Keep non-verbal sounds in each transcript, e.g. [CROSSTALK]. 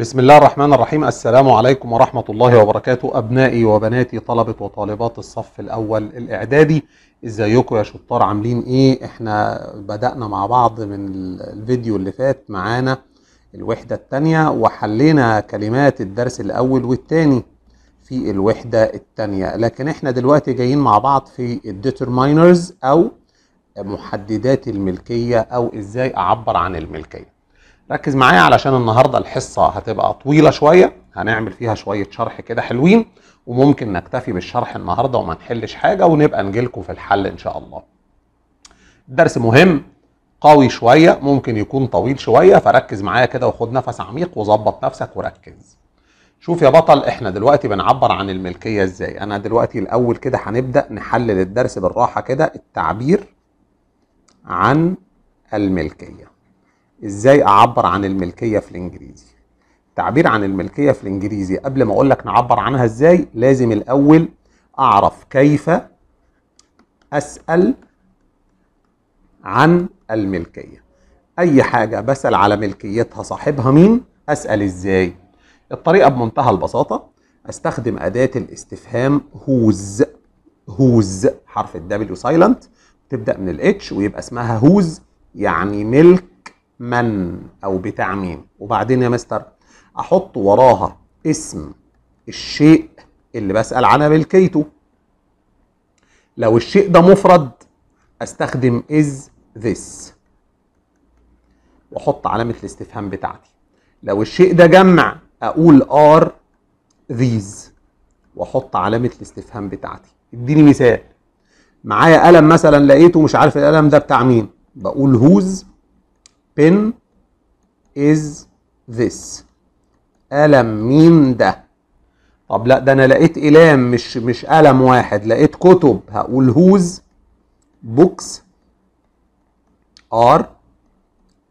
بسم الله الرحمن الرحيم السلام عليكم ورحمة الله وبركاته أبنائي وبناتي طلبة وطالبات الصف الأول الإعدادي إزيكم يا شطار عاملين إيه إحنا بدأنا مع بعض من الفيديو اللي فات معانا الوحدة التانية وحلينا كلمات الدرس الأول والتاني في الوحدة التانية لكن إحنا دلوقتي جايين مع بعض في الديترماينرز أو محددات الملكية أو إزاي أعبر عن الملكية ركز معايا علشان النهارده الحصه هتبقى طويله شويه هنعمل فيها شويه شرح كده حلوين وممكن نكتفي بالشرح النهارده وما نحلش حاجه ونبقى نجيلكم في الحل ان شاء الله. الدرس مهم قوي شويه ممكن يكون طويل شويه فركز معايا كده وخد نفس عميق وظبط نفسك وركز. شوف يا بطل احنا دلوقتي بنعبر عن الملكيه ازاي؟ انا دلوقتي الاول كده هنبدا نحلل الدرس بالراحه كده التعبير عن الملكيه. ازاي اعبر عن الملكيه في الانجليزي تعبير عن الملكيه في الانجليزي قبل ما اقول لك نعبر عنها ازاي لازم الاول اعرف كيف اسال عن الملكيه اي حاجه بسال على ملكيتها صاحبها مين اسال ازاي الطريقه بمنتهى البساطه استخدم اداه الاستفهام هوز هوز حرف الدبليو سايلنت تبدا من الاتش ويبقى اسمها هوز يعني ملك من أو بتاع مين وبعدين يا مستر أحط وراها اسم الشيء اللي بسأل عنها ملكيته لو الشيء ده مفرد أستخدم is this وأحط علامة الاستفهام بتاعتي لو الشيء ده جمع أقول are these وأحط علامة الاستفهام بتاعتي اديني مثال معايا قلم مثلا لقيته مش عارف القلم ده بتاع مين بقول whose pen is this قلم مين ده طب لا ده انا لقيت قلام مش مش قلم واحد لقيت كتب هقول هوز بوكس ار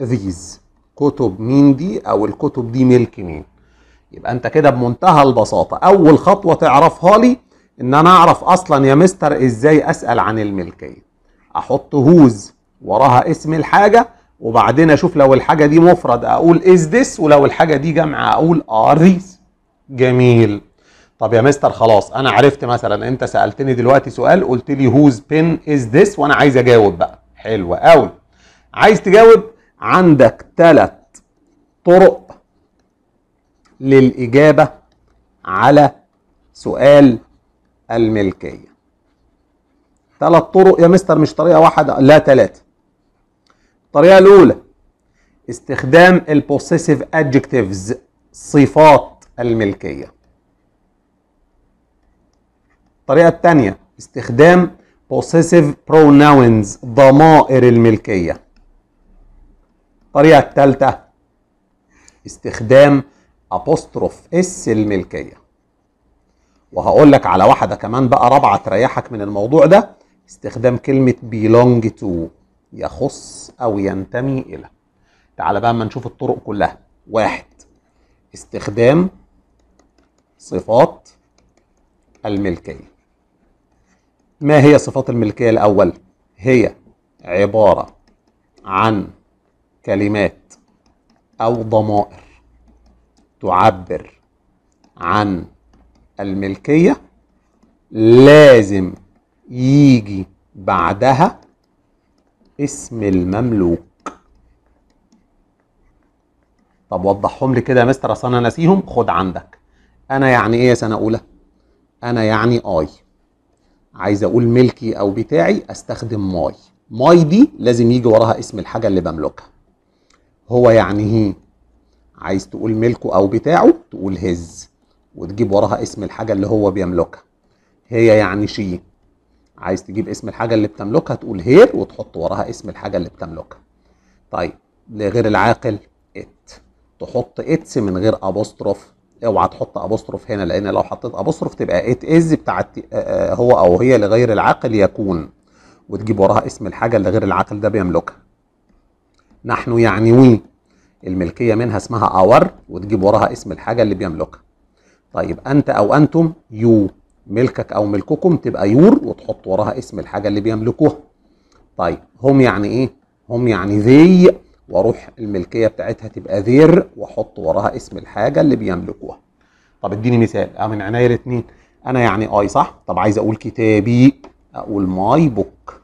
ذيز كتب مين دي او الكتب دي ملك مين يبقى انت كده بمنتهى البساطه اول خطوه تعرفها لي ان انا اعرف اصلا يا مستر ازاي اسال عن الملكيه احط هوز وراها اسم الحاجه وبعدين اشوف لو الحاجه دي مفرد اقول از ذس ولو الحاجه دي جمع اقول ار ذيس جميل طب يا مستر خلاص انا عرفت مثلا انت سالتني دلوقتي سؤال قلت لي هوز بن از ذس وانا عايز اجاوب بقى حلو قوي عايز تجاوب عندك ثلاث طرق للاجابه على سؤال الملكيه ثلاث طرق يا مستر مش طريقه واحده لا ثلاثه الطريقة الأولى استخدام possessive adjectives صفات الملكية الطريقة الثانية استخدام possessive pronouns ضمائر الملكية الطريقة الثالثة استخدام apostrophe اس الملكية وهقول لك على واحدة كمان بقى رابعة تريحك من الموضوع ده استخدام كلمة belong to يخص أو ينتمي إلى تعال بقى اما نشوف الطرق كلها واحد استخدام صفات الملكية ما هي صفات الملكية الأول؟ هي عبارة عن كلمات أو ضمائر تعبر عن الملكية لازم يجي بعدها اسم المملوك طب وضحهم لي كده يا مستر اصل انا ناسيهم خد عندك انا يعني ايه يا سنه اولى انا يعني اي عايز اقول ملكي او بتاعي استخدم ماي ماي دي لازم يجي وراها اسم الحاجه اللي بملكها هو يعني هي إيه؟ عايز تقول ملكه او بتاعه تقول هز وتجيب وراها اسم الحاجه اللي هو بيملكها هي يعني شي عايز تجيب اسم الحاجه اللي بتملكها تقول هير وتحط وراها اسم الحاجه اللي بتملكها طيب لغير العاقل ات تحط اتس من غير ابوستروف اوعى تحط ابوستروف هنا لان لو حطيت ابوستروف تبقى ات از بتاعت آه، آه، هو او هي لغير العاقل يكون وتجيب وراها اسم الحاجه اللي غير العاقل ده بيملكها نحن يعني وي الملكيه منها اسمها اور وتجيب وراها اسم الحاجه اللي بيملكها طيب انت او انتم يو ملكك او ملككم تبقى يور وتحط وراها اسم الحاجه اللي بيملكوها طيب هم يعني ايه هم يعني ذي واروح الملكيه بتاعتها تبقى ذير واحط وراها اسم الحاجه اللي بيملكوها طب اديني مثال اه من عناية الاثنين انا يعني اي صح طب عايز اقول كتابي اقول ماي بوك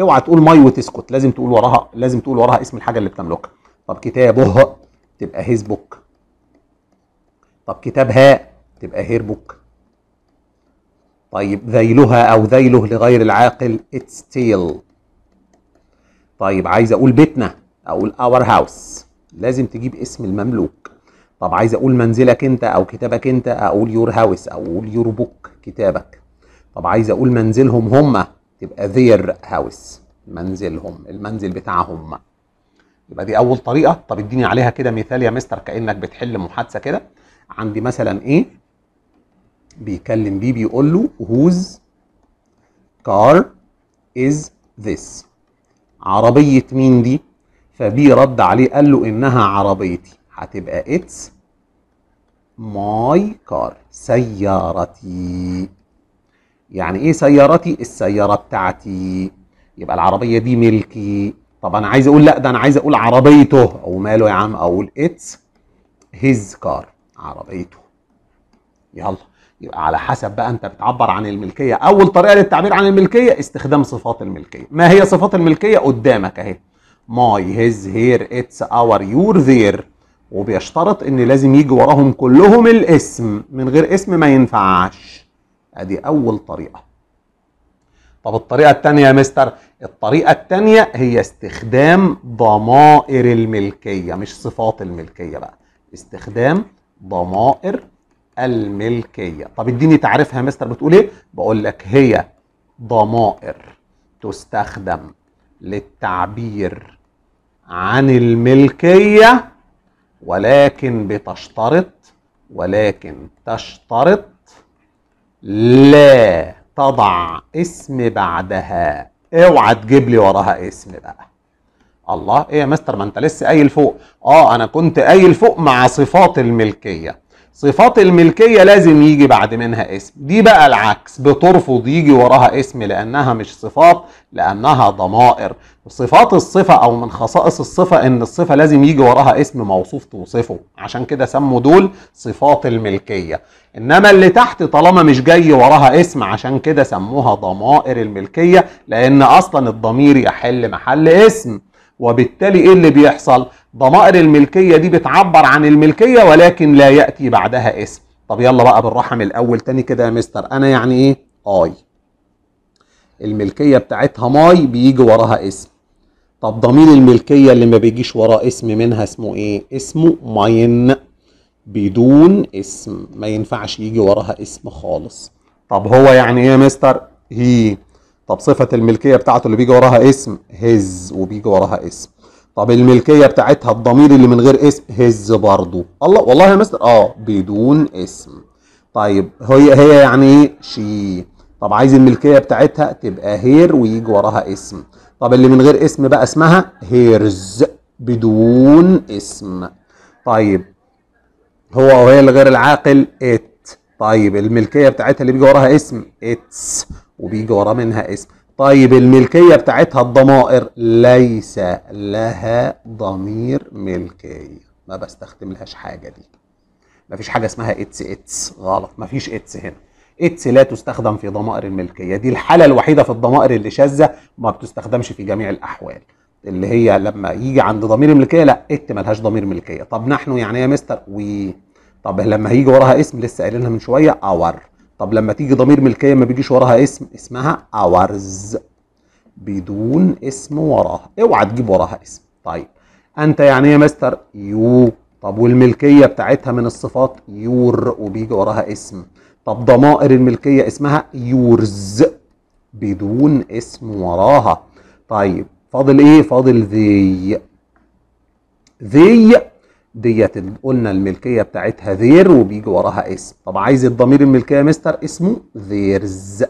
اوعى تقول ماي وتسكت لازم تقول وراها لازم تقول وراها اسم الحاجه اللي بتملكها طب كتابه تبقى هيز بوك طب كتابها تبقى هير بوك طيب ذيلها أو ذيله لغير العاقل it's still طيب عايز أقول بيتنا أقول our house لازم تجيب اسم المملوك طب عايز أقول منزلك أنت أو كتابك أنت أقول your house أقول your book كتابك طب عايز أقول منزلهم هم تبقى their house منزلهم المنزل بتاعهم يبقى دي أول طريقة طب اديني عليها كده مثال يا مستر كأنك بتحل محادثة كده عندي مثلا إيه بيكلم بيه بيقول له whose car is this عربية مين دي فبي رد عليه قال له انها عربيتي هتبقى اتس ماي كار سيارتي يعني ايه سيارتي السيارة بتاعتي يبقى العربية دي ملكي طب انا عايز اقول لا ده انا عايز اقول عربيته او ماله يا عم اقول اتس هيز كار عربيته يلا يبقى على حسب بقى انت بتعبر عن الملكيه اول طريقه للتعبير عن الملكيه استخدام صفات الملكيه ما هي صفات الملكيه قدامك اهي ماي هيز هير اتس اور يور ذير وبيشترط ان لازم يجي وراهم كلهم الاسم من غير اسم ما ينفعش ادي اول طريقه طب الطريقه الثانيه يا مستر الطريقه الثانيه هي استخدام ضمائر الملكيه مش صفات الملكيه بقى استخدام ضمائر الملكية طب اديني تعريفها يا مستر بتقول ايه بقول لك هي ضمائر تستخدم للتعبير عن الملكية ولكن بتشترط ولكن تشترط لا تضع اسم بعدها اوعى تجيب لي وراها اسم بقى الله ايه يا مستر ما انت لسه قايل فوق اه انا كنت قايل فوق مع صفات الملكيه صفات الملكية لازم يجي بعد منها اسم دي بقى العكس بترفض يجي وراها اسم لأنها مش صفات لأنها ضمائر صفات الصفة أو من خصائص الصفة إن الصفة لازم يجي وراها اسم موصوف توصفه عشان كده سموا دول صفات الملكية إنما اللي تحت طالما مش جاي وراها اسم عشان كده سموها ضمائر الملكية لأن أصلا الضمير يحل محل اسم وبالتالي إيه اللي بيحصل؟ ضمائر الملكية دي بتعبر عن الملكية ولكن لا يأتي بعدها اسم طب يلا بقى بالرحم الأول تاني كده يا مستر أنا يعني إيه؟ آي الملكية بتاعتها ماي بيجي وراها اسم طب ضمير الملكية اللي ما بيجيش وراه اسم منها اسمه إيه؟ اسمه ماين بدون اسم ما ينفعش يجي وراها اسم خالص طب هو يعني إيه يا مستر؟ هي طب صفة الملكية بتاعته اللي بيجي وراها اسم هز وبيجي وراها اسم طب الملكية بتاعتها الضمير اللي من غير اسم هز برضو الله والله يا مستر اه بدون اسم طيب هي هي يعني شي طب عايز الملكية بتاعتها تبقى هير ويجي وراها اسم طب اللي من غير اسم بقى اسمها هيرز بدون اسم طيب هو وهي اللي غير العاقل ات طيب الملكية بتاعتها اللي بيجي وراها اسم اتس وبيجي وراه منها اسم طيب الملكية بتاعتها الضمائر ليس لها ضمير ملكية ما بستخدملهاش حاجة دي ما فيش حاجة اسمها اتس اتس غلط ما فيش اتس هنا اتس لا تستخدم في ضمائر الملكية دي الحالة الوحيدة في الضمائر اللي شاذة ما بتستخدمش في جميع الأحوال اللي هي لما يجي عند ضمير الملكية لا ات ملهاش ضمير ملكية طب نحن يعني يا إيه مستر وي طب لما هيجي وراها اسم لسه قايلينها من شوية اور طب لما تيجي ضمير ملكية ما بيجيش وراها اسم اسمها أورز بدون اسم وراها اوعى تجيب وراها اسم طيب أنت يعني يا إيه مستر يو طب والملكية بتاعتها من الصفات يور وبيجي وراها اسم طب ضمائر الملكية اسمها يورز بدون اسم وراها طيب فاضل ايه فاضل ذي ذي ديت قلنا الملكيه بتاعتها ذير وبيجي وراها اسم طب عايز الضمير الملكيه مستر اسمه ذيرز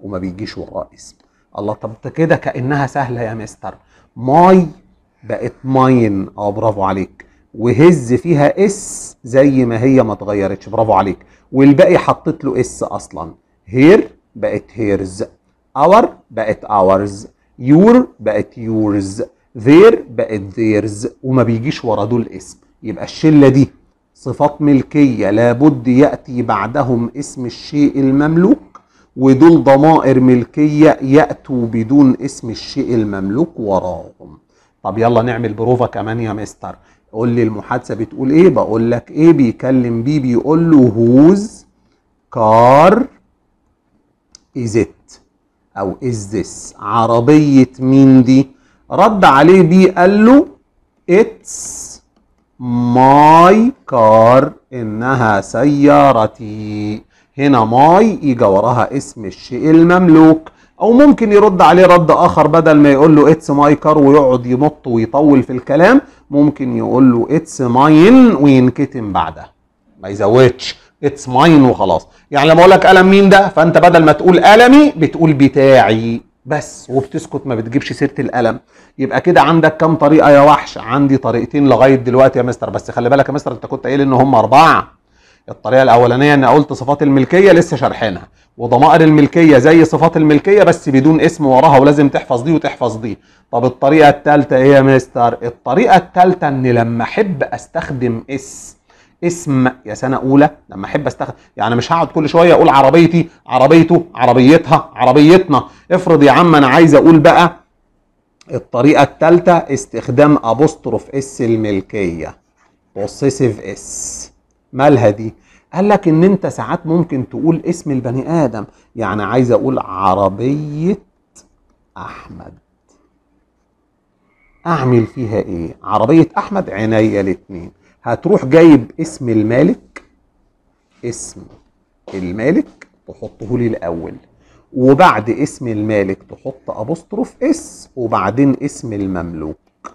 وما بيجيش وراه اسم الله طب كده كانها سهله يا مستر ماي بقت ماين اه برافو عليك وهز فيها اس زي ما هي ما اتغيرتش برافو عليك والباقي حطيت له اس اصلا هير بقت هيرز اور بقت اورز يور بقت يورز ذير بقت ذيرز وما بيجيش ورا دول اسم يبقى الشله دي صفات ملكيه لابد ياتي بعدهم اسم الشيء المملوك ودول ضمائر ملكيه ياتوا بدون اسم الشيء المملوك وراهم طب يلا نعمل بروفه كمان يا مستر قول لي المحادثه بتقول ايه بقول لك ايه بيكلم بيه بيقول له هوز كار ازت او از ذس عربيه مين دي رد عليه بيه قال له اتس ماي كار انها سيارتي هنا ماي يجي وراها اسم الشيء المملوك او ممكن يرد عليه رد اخر بدل ما يقول له اتس ماي كار ويقعد ينط ويطول في الكلام ممكن يقول له اتس ماين وينكتم بعدها ما يزودش اتس ماين وخلاص يعني لما اقول لك قلم مين ده فانت بدل ما تقول قلمي بتقول بتاعي بس وبتسكت ما بتجيبش سيره الالم يبقى كده عندك كام طريقه يا وحش عندي طريقتين لغايه دلوقتي يا مستر بس خلي بالك يا مستر انت كنت قايل ان هم اربعه الطريقه الاولانيه ان قلت صفات الملكيه لسه شارحينها وضمائر الملكيه زي صفات الملكيه بس بدون اسم وراها ولازم تحفظ دي وتحفظ دي طب الطريقه الثالثه ايه يا مستر الطريقه الثالثه ان لما احب استخدم اس اسم يا سنه اولى لما احب استخدم يعني مش هقعد كل شويه اقول عربيتي عربيته عربيتها عربيتنا افرض يا عم انا عايز اقول بقى الطريقه الثالثه استخدام ابوستروف اس الملكيه بوسيسيف اس مالها دي قال لك ان انت ساعات ممكن تقول اسم البني ادم يعني عايز اقول عربيه احمد اعمل فيها ايه عربيه احمد عينيا الاتنين هتروح جايب اسم المالك اسم المالك تحطه لي الاول وبعد اسم المالك تحط ابوستروف اس وبعدين اسم المملوك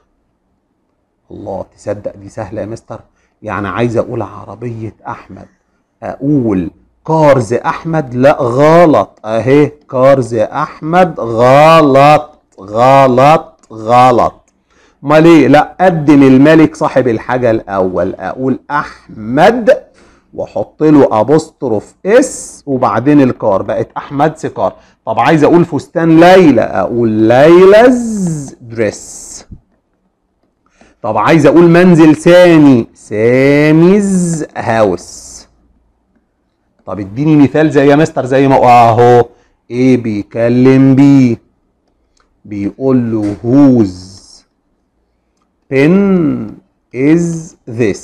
الله تصدق دي سهله يا مستر يعني عايز اقول عربيه احمد اقول كارز احمد لا غلط اهي كارز احمد غلط غلط غلط امال ايه لا قدم الملك صاحب الحاجه الاول اقول احمد واحط له ابوستروف اس وبعدين الكار بقت احمد سكار طب عايز اقول فستان ليلى اقول ليلى's دريس طب عايز اقول منزل سامي ساميز هاوس طب اديني مثال زي يا مستر زي ما اهو ايه بيكلم بيه بيقول له هوز pen is this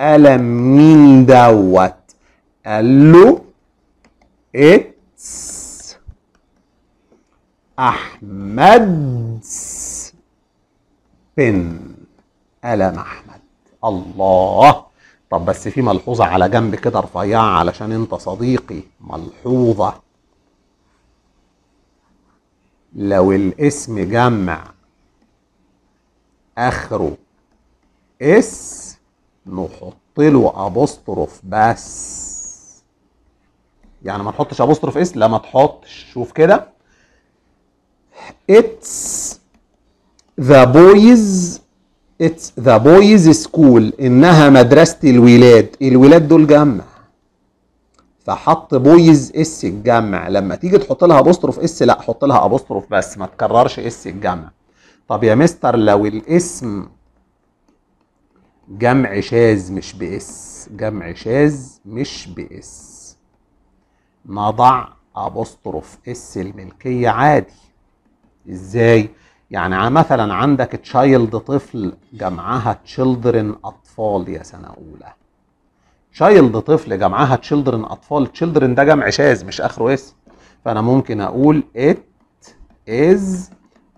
قلم مين دوت قال له it's أحمد's pen قلم أحمد الله طب بس في ملحوظة على جنب كده رفيعة علشان انت صديقي ملحوظة لو الاسم جمع اخره اس نحط له ابوستروف بس يعني ما نحطش ابوستروف اس لا ما تحطش شوف كده اتس ذا بويز اتس ذا بويز سكول انها مدرسه الولاد الولاد دول جمع فحط بويز اس الجمع لما تيجي تحط لها ابوستروف اس لا حط لها ابوستروف بس ما تكررش اس الجمع طب يا مستر لو الاسم جمع شاذ مش بإس جمع شاذ مش بإس نضع أبوستروف إس الملكية عادي إزاي؟ يعني مثلا عندك تشايلد طفل جمعها تشيلدرن أطفال يا سنة أولى تشايلد طفل جمعها تشيلدرن أطفال تشيلدرن ده جمع شاذ مش آخره اسم فأنا ممكن أقول إت إز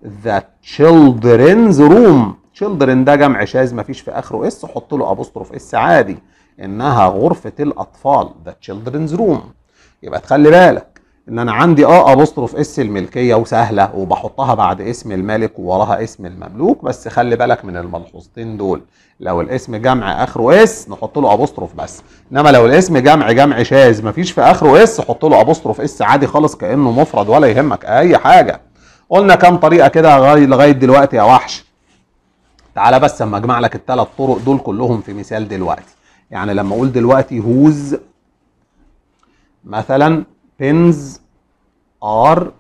the children's room children ده جمع شاذ مفيش في اخره اس حط له ابوستروف اس عادي انها غرفه الاطفال the children's room يبقى تخلي بالك ان انا عندي اه ابوستروف اس الملكيه وسهله وبحطها بعد اسم الملك ووراها اسم المملوك بس خلي بالك من الملحوظتين دول لو الاسم جمع اخره اس نحط له ابوستروف بس انما لو الاسم جمع جمع شاذ مفيش في اخره اس حط له ابوستروف اس عادي خالص كانه مفرد ولا يهمك اي حاجه قلنا كام طريقه كده لغايه دلوقتي يا وحش تعالى بس اما اجمع لك الثلاث طرق دول كلهم في مثال دلوقتي يعني لما اقول دلوقتي هوز مثلا بنز ار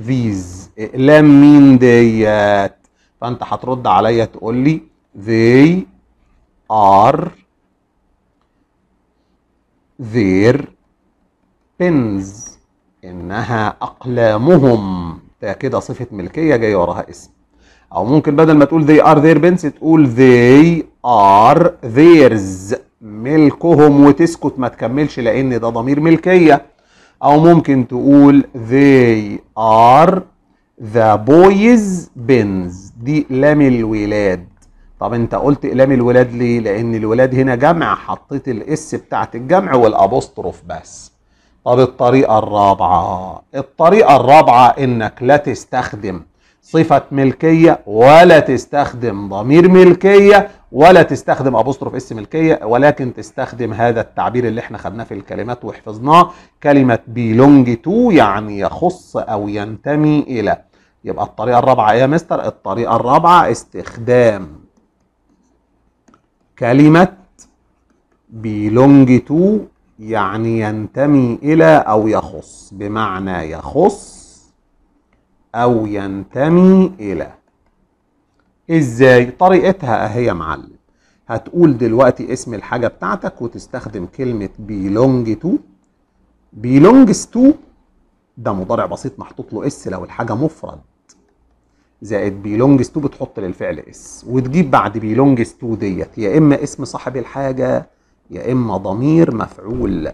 ذيز اقلام مين ديت فانت هترد عليا تقول لي they are their pins انها اقلامهم ده كده صفه ملكيه جاي وراها اسم او ممكن بدل ما تقول they are their بنس تقول they are theirs ملكهم وتسكت ما تكملش لان ده ضمير ملكيه او ممكن تقول they are the boys بنز دي لام الولاد طب انت قلت لام الولاد ليه لان الولاد هنا جمع حطيت الاس بتاعت الجمع والابوستروف بس طب الطريقة الرابعة الطريقة الرابعة انك لا تستخدم صفة ملكية ولا تستخدم ضمير ملكية ولا تستخدم أبوستروف اس ملكية ولكن تستخدم هذا التعبير اللي احنا خدناه في الكلمات وحفظناه كلمة بيلونج تو يعني يخص أو ينتمي إلى يبقى الطريقة الرابعة إيه يا مستر الطريقة الرابعة استخدام كلمة بيلونج تو يعني ينتمي إلى أو يخص بمعنى يخص أو ينتمي إلى إزاي؟ طريقتها أهي يا معلم هتقول دلوقتي اسم الحاجة بتاعتك وتستخدم كلمة belong to belongs to ده مضارع بسيط محطوط له اس لو الحاجة مفرد زائد belongs to بتحط للفعل اس وتجيب بعد belongs to ديت يا إما اسم صاحب الحاجة يا إما ضمير مفعول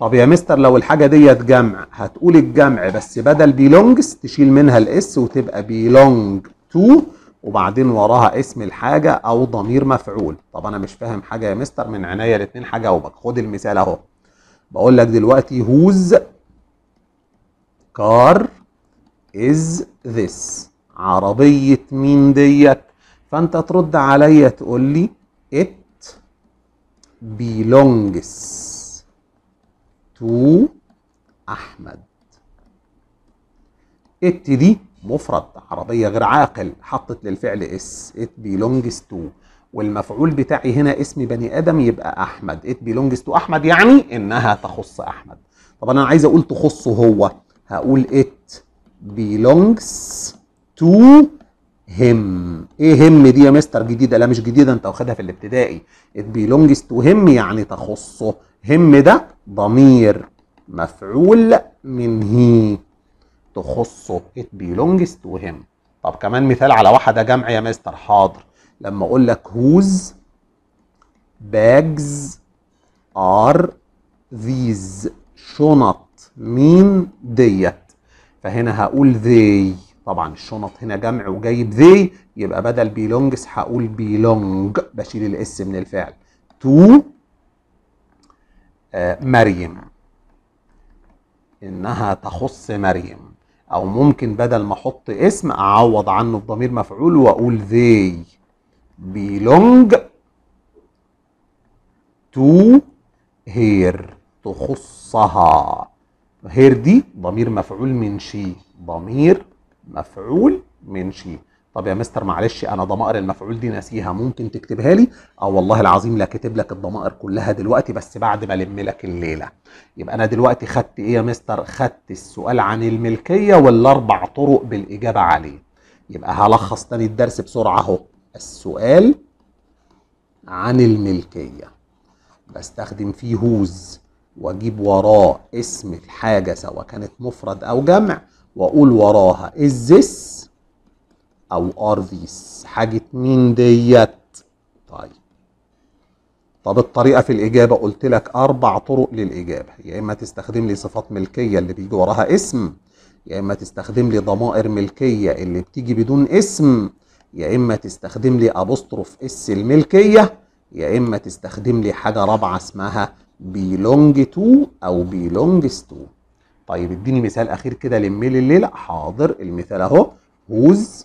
طب يا مستر لو الحاجة ديت جمع هتقول الجمع بس بدل بيلونجز تشيل منها الاس وتبقى بيلونج تو وبعدين وراها اسم الحاجة أو ضمير مفعول طب أنا مش فاهم حاجة يا مستر من عينيا الاتنين حاجة خد المثال أهو بقول لك دلوقتي هوز كار از ذس عربية مين ديت فأنت ترد عليا تقول لي ات belongs to أحمد ات دي مفرد عربية غير عاقل حطت للفعل اس it belongs to والمفعول بتاعي هنا اسم بني آدم يبقى أحمد it belongs to أحمد يعني إنها تخص أحمد طب أنا عايز أقول تخصه هو هقول it belongs to هم ايه هم دي يا مستر جديده لا مش جديده انت واخدها في الابتدائي ات بيلونجز تو هم يعني تخصه هم ده ضمير مفعول من هي تخصه ات بيلونجز تو هم طب كمان مثال على واحده جمع يا مستر حاضر لما اقول لك هوز باجز ار ذيز شنط مين ديت فهنا هقول ذي طبعا الشنط هنا جمع وجايب ذي يبقى بدل بيلونجز هقول بيلونج بشيل الاس من الفعل تو آه، مريم انها تخص مريم او ممكن بدل ما احط اسم اعوض عنه بضمير مفعول واقول ذي بيلونج تو هير تخصها هير دي ضمير مفعول من شي ضمير مفعول من شي طب يا مستر معلش انا ضمائر المفعول دي ناسيها ممكن تكتبها لي اه والله العظيم لا كاتب لك الضمائر كلها دلوقتي بس بعد ما الم لك الليله يبقى انا دلوقتي خدت ايه يا مستر خدت السؤال عن الملكيه والاربع طرق بالاجابه عليه يبقى هلخص تاني الدرس بسرعه اهو السؤال عن الملكيه بستخدم فيه هوز واجيب وراه اسم الحاجه سواء كانت مفرد او جمع واقول وراها از ذس او ار ذيس حاجه مين ديت طيب طب الطريقه في الاجابه قلت لك اربع طرق للاجابه يا اما تستخدم لي صفات ملكيه اللي بيجي وراها اسم يا اما تستخدم لي ضمائر ملكيه اللي بتيجي بدون اسم يا اما تستخدم لي ابوستروف اس الملكيه يا اما تستخدم لي حاجه رابعه اسمها belong to او belongs to طيب اديني مثال اخير كده لمي الليل الليله حاضر المثال اهو whose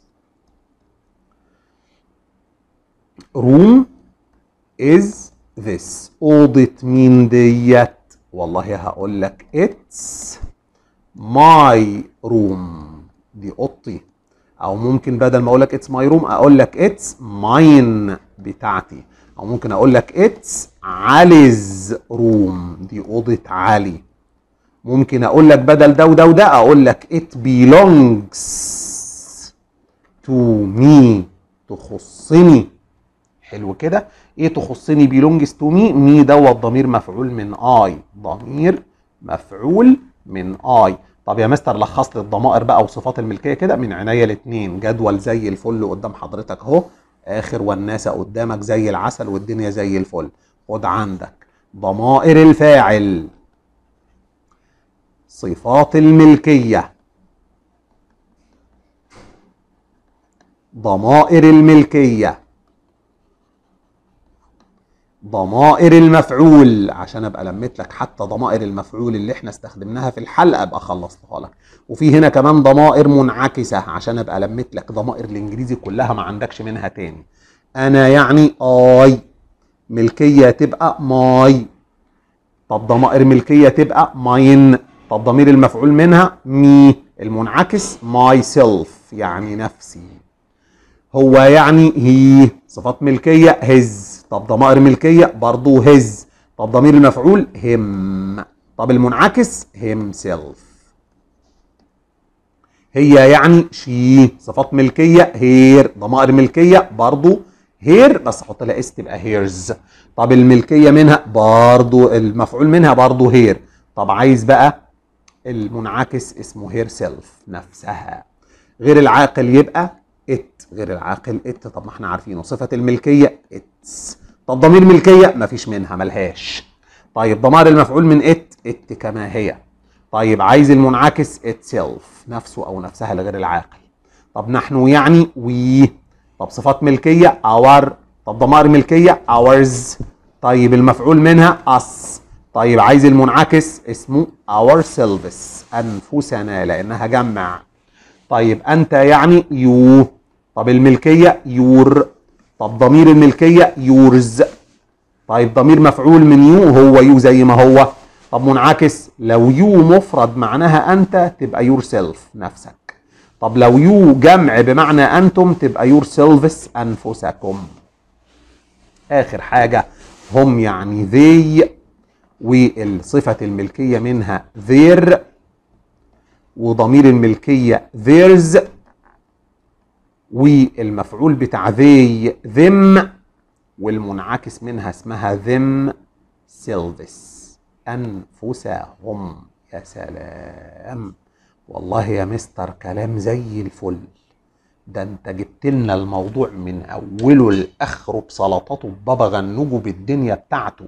room is this اوضه مين ديت والله هقول لك اتس ماي روم دي اوضتي او ممكن بدل ما اقول لك اتس ماي روم اقول لك اتس ماين بتاعتي او ممكن اقول لك اتس عليز روم دي اوضه علي ممكن اقول لك بدل ده وده وده اقول لك it belongs to me تخصني حلو كده ايه تخصني belongs to me مي دوت ضمير مفعول من اي ضمير مفعول من اي طب يا مستر لخص لي الضمائر بقى وصفات الملكيه كده من عينيا الاثنين جدول زي الفل قدام حضرتك اهو اخر والناس قدامك زي العسل والدنيا زي الفل خد عندك ضمائر الفاعل صفات الملكية ضمائر الملكية ضمائر المفعول عشان ابقى لميت لك حتى ضمائر المفعول اللي احنا استخدمناها في الحلقه ابقى خلصتها لك وفي هنا كمان ضمائر منعكسه عشان ابقى لميت لك ضمائر الانجليزي كلها ما عندكش منها تاني انا يعني اي ملكيه تبقى ماي طب ضمائر ملكيه تبقى ماين طب ضمير المفعول منها مي المنعكس ماي سيلف يعني نفسي هو يعني هي صفات ملكية هز طب ضمائر ملكية برضو هز طب ضمير المفعول هم طب المنعكس هم سيلف هي يعني شي صفات ملكية هير ضمائر ملكية برضو هير بس احط لها اس تبقى هيرز طب الملكية منها برضو المفعول منها برضو هير طب عايز بقى المنعكس اسمه هير سيلف نفسها غير العاقل يبقى ات غير العاقل ات طب ما احنا عارفينه صفه الملكيه اتس طب ضمير ملكيه مفيش منها ملهاش طيب ضمار المفعول من ات ات كما هي طيب عايز المنعكس اتسيلف نفسه او نفسها لغير العاقل طب نحن يعني وي طب صفات ملكيه اور طب ضمار ملكيه اورز طيب المفعول منها اس طيب عايز المنعكس اسمه ourselves انفسنا لانها جمع طيب انت يعني يو طب الملكيه يور طب ضمير الملكيه يورز طيب ضمير مفعول من يو هو يو زي ما هو طب منعكس لو يو مفرد معناها انت تبقى يور سيلف نفسك طب لو يو جمع بمعنى انتم تبقى يور سيلفس انفسكم اخر حاجه هم يعني ذي والصفة الملكية منها their وضمير الملكية theirs والمفعول بتاع they them والمنعكس منها اسمها them selves أنفسهم يا سلام والله يا مستر كلام زي الفل ده انت جبت لنا الموضوع من اوله لاخره بسلطاته ببابا النجو بالدنيا بتاعته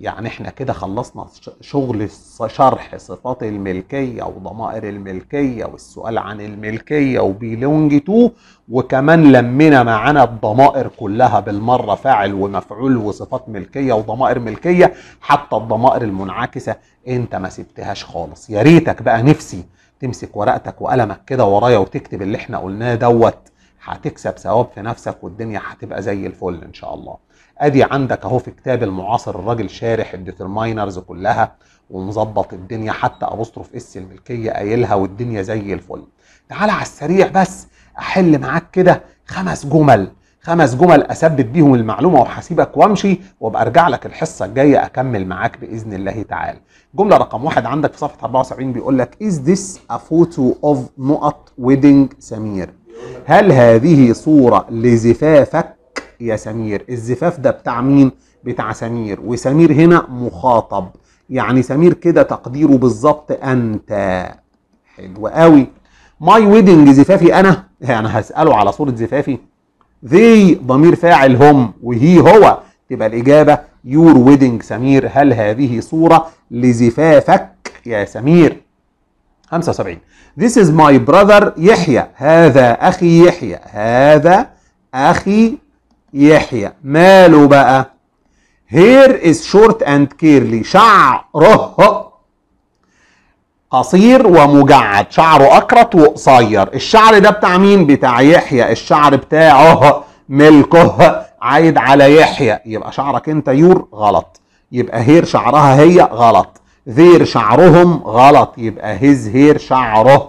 يعني احنا كده خلصنا شغل شرح صفات الملكية وضمائر الملكية والسؤال عن الملكية وبيلونج تو وكمان لمينا معانا الضمائر كلها بالمرة فاعل ومفعول وصفات ملكية وضمائر ملكية حتى الضمائر المنعكسة انت ما سبتهاش خالص يا ريتك بقى نفسي تمسك ورقتك وقلمك كده ورايا وتكتب اللي احنا قلناه دوت هتكسب ثواب في نفسك والدنيا هتبقى زي الفل ان شاء الله ادي عندك اهو في كتاب المعاصر الراجل شارح الديترماينرز كلها ومظبط الدنيا حتى ابوستروف اس الملكيه قايلها والدنيا زي الفل تعالى على السريع بس احل معاك كده خمس جمل خمس جمل اثبت بيهم المعلومه وهسيبك وامشي وابقى ارجع لك الحصه الجايه اكمل معاك باذن الله تعالى. جمله رقم واحد عندك في صفحه 74 بيقول لك از ذس ا فوتو اوف نقط ويدنج سمير؟ هل هذه صوره لزفافك يا سمير الزفاف ده بتاع مين بتاع سمير وسمير هنا مخاطب يعني سمير كده تقديره بالظبط انت حلو قوي ماي ويدنج زفافي انا يعني [LAUGHS] هساله على صوره زفافي ذي ضمير فاعل هم وهي هو تبقى الاجابه يور ويدنج سمير هل هذه صوره لزفافك يا سمير 75 This is my brother يحيى هذا أخي يحيى هذا أخي يحيى ماله بقى هير از شورت اند كيرلي شعره قصير ومجعد شعره اكرت وقصير الشعر ده بتاع مين بتاع يحيى الشعر بتاعه ملكه عايد على يحيى يبقى شعرك انت يور غلط يبقى هير شعرها هي غلط ذير شعرهم غلط يبقى هيز هير شعره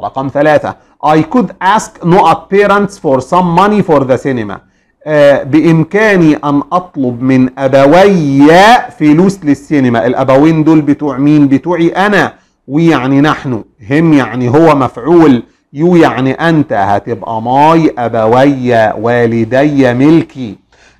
رقم ثلاثة I could ask no appearance for some money for the cinema آه، بإمكاني أن أطلب من أبوي فلوس للسينما الأبوين دول بتوع مين بتوعي أنا ويعني نحن هم يعني هو مفعول يو يعني أنت هتبقى ماي أبوي والدي ملكي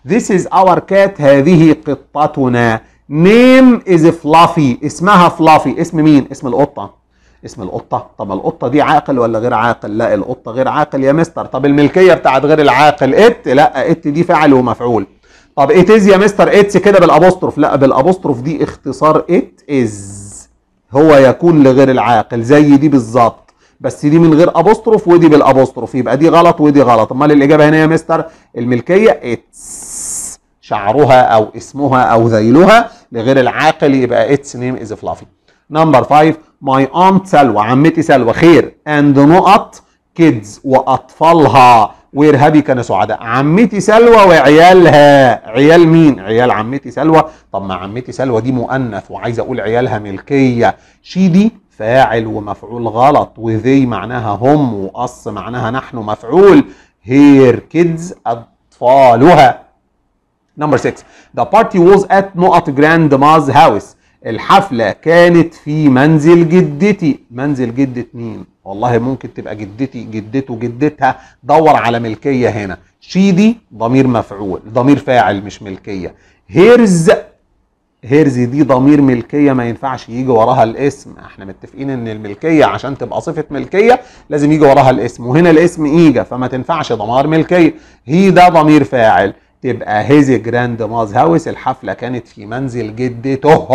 This is our cat هذه قطتنا Name is Fluffy اسمها فلافي اسم مين اسم القطة اسم القطه طب القطه دي عاقل ولا غير عاقل لا القطه غير عاقل يا مستر طب الملكيه بتاعت غير العاقل ات لا ات دي فاعل ومفعول طب ات از يا مستر اتس كده بالابوستروف لا بالابوستروف دي اختصار ات از هو يكون لغير العاقل زي دي بالظبط بس دي من غير ابوستروف ودي بالابوستروف يبقى دي غلط ودي غلط امال الاجابه هنا يا مستر الملكيه اتس شعرها او اسمها او ذيلها لغير العاقل يبقى اتس نيم از فلافي نمبر 5 ماي aunt سلوى عمتي سلوى خير اند نقط كيدز واطفالها وير هابي كانوا سعداء عمتي سلوى وعيالها عيال مين عيال عمتي سلوى طب ما عمتي سلوى دي مؤنث وعايز اقول عيالها ملكيه شي دي فاعل ومفعول غلط وذي معناها هم واص معناها نحن مفعول هير كيدز اطفالها نمبر 6 the party was at نقط grandma's house الحفلة كانت في منزل جدتي منزل جدة مين والله ممكن تبقى جدتي جدته جدتها دور على ملكية هنا شيدي ضمير مفعول ضمير فاعل مش ملكية هيرز هيرز دي ضمير ملكية ما ينفعش يجي وراها الاسم احنا متفقين ان الملكية عشان تبقى صفة ملكية لازم يجي وراها الاسم وهنا الاسم ايجا فما تنفعش ضمار ملكية هي ده ضمير فاعل تبقى هيزي جراند ماز هاوس الحفلة كانت في منزل جدته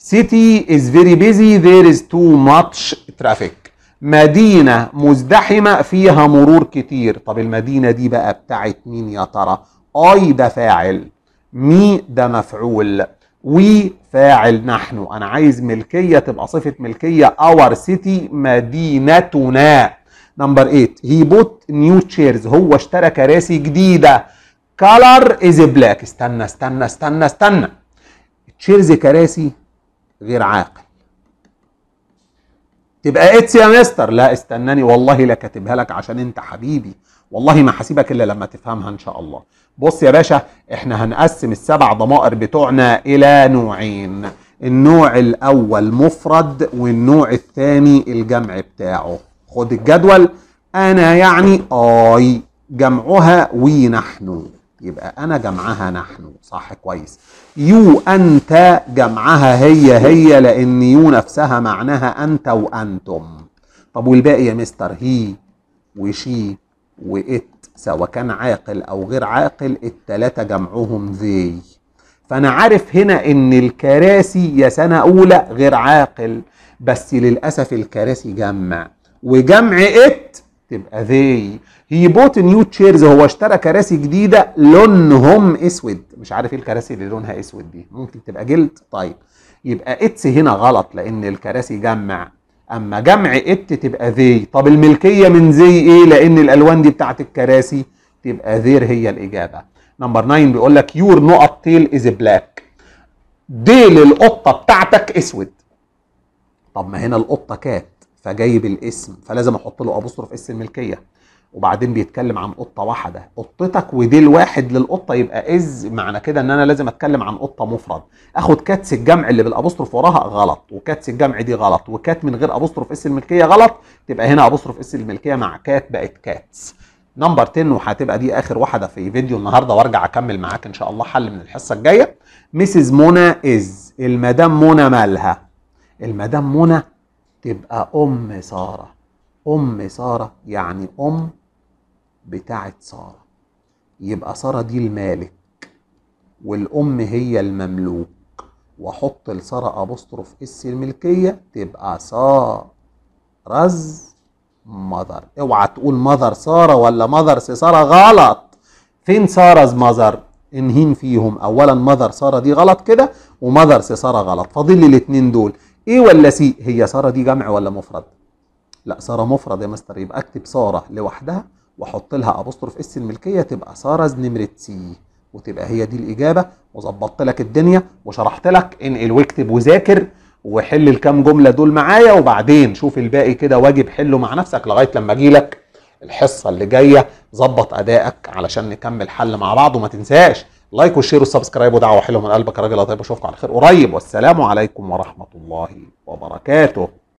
city is very busy there is too much traffic مدينة مزدحمة فيها مرور كتير طب المدينة دي بقى بتاعت مين يا ترى اي ده فاعل مي ده مفعول وي فاعل نحن انا عايز ملكية تبقى صفة ملكية اور city مدينتنا نمبر 8 هي بوت نيو تشيرز هو اشترى كراسي جديدة color is black استنى استنى استنى استنى تشيرز كراسي غير عاقل تبقى اتس يا مستر لا استناني والله لا كاتبها لك عشان انت حبيبي والله ما هسيبك الا لما تفهمها ان شاء الله بص يا باشا احنا هنقسم السبع ضمائر بتوعنا الى نوعين النوع الاول مفرد والنوع الثاني الجمع بتاعه خد الجدول انا يعني اي جمعها وي نحن يبقى انا جمعها نحن صح كويس يو انت جمعها هي هي لان يو نفسها معناها انت وانتم طب والباقي يا مستر هي وشي وات سواء كان عاقل او غير عاقل التلاتة جمعهم ذي فانا عارف هنا ان الكراسي يا سنة اولى غير عاقل بس للاسف الكراسي جمع وجمع ات تبقى ذي هي بوت نيو تشيرز هو اشترى كراسي جديده لونهم اسود مش عارف ايه الكراسي اللي لونها اسود دي ممكن تبقى جلد طيب يبقى اتس هنا غلط لان الكراسي جمع اما جمع ات تبقى ذي طب الملكيه من زي ايه لان الالوان دي بتاعت الكراسي تبقى ذير هي الاجابه نمبر 9 بيقول لك يور نقط تيل از بلاك ديل القطه بتاعتك اسود طب ما هنا القطه كات فجايب الاسم فلازم احط له ابوستروف اس الملكيه وبعدين بيتكلم عن قطه واحده قطتك وديل واحد للقطه يبقى از معنى كده ان انا لازم اتكلم عن قطه مفرد اخد كاتس الجمع اللي بالابوستروف وراها غلط وكاتس الجمع دي غلط وكات من غير ابوستروف اس الملكيه غلط تبقى هنا ابوستروف اس الملكيه مع كات بقت كاتس نمبر 10 وهتبقى دي اخر واحده في فيديو النهارده وارجع اكمل معاك ان شاء الله حل من الحصه الجايه ميسز منى از المدام منى مالها المدام منى تبقى ام ساره أم سارة يعني أم بتاعة سارة يبقى سارة دي المالك والأم هي المملوك وأحط لسارة أبوستروف إس الملكية تبقى سارز مذر اوعى تقول مذر سارة ولا مذر سارة غلط فين سارز مذر انهين فيهم اولا مذر ساره دي غلط كده ومذر ساره غلط فاضل لي دول ايه ولا سي هي ساره دي جمع ولا مفرد لا ساره مفرد يا مستر يبقى اكتب ساره لوحدها واحط لها ابوستروف اس الملكيه تبقى ساره نمره سي وتبقى هي دي الاجابه وظبطت لك الدنيا وشرحت لك انقل واكتب وذاكر وحل الكام جمله دول معايا وبعدين شوف الباقي كده واجب حله مع نفسك لغايه لما اجي لك الحصه اللي جايه ظبط ادائك علشان نكمل حل مع بعض وما تنساش لايك وشير وسبسكرايب ودعوه حلوه من قلبك يا راجل طيب اشوفك على خير قريب والسلام عليكم ورحمه الله وبركاته